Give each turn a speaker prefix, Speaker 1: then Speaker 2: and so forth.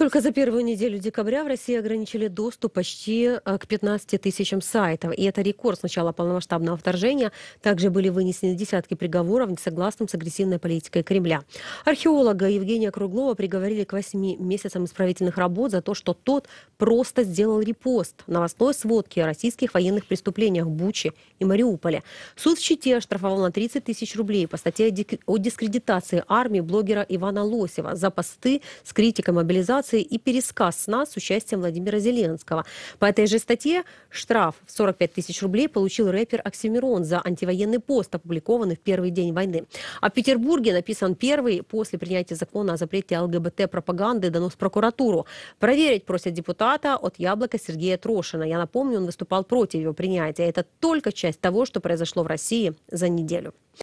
Speaker 1: Только за первую неделю декабря в России ограничили доступ почти э, к 15 тысячам сайтов. И это рекорд с начала полномасштабного вторжения. Также были вынесены десятки приговоров, несогласным с агрессивной политикой Кремля. Археолога Евгения Круглова приговорили к 8 месяцам исправительных работ за то, что тот просто сделал репост новостной сводки о российских военных преступлениях в Буче и Мариуполе. Суд в Чите оштрафовал на 30 тысяч рублей по статье о дискредитации армии блогера Ивана Лосева за посты с критикой мобилизации Конституции и пересказ сна с участием Владимира Зеленского. По этой же статье штраф в 45 тысяч рублей получил рэпер Оксимирон за антивоенный пост, опубликованный в первый день войны. А в Петербурге написан первый после принятия закона о запрете ЛГБТ-пропаганды донос прокуратуру. Проверить просят депутата от «Яблока» Сергея Трошина. Я напомню, он выступал против его принятия. Это только часть того, что произошло в России за неделю.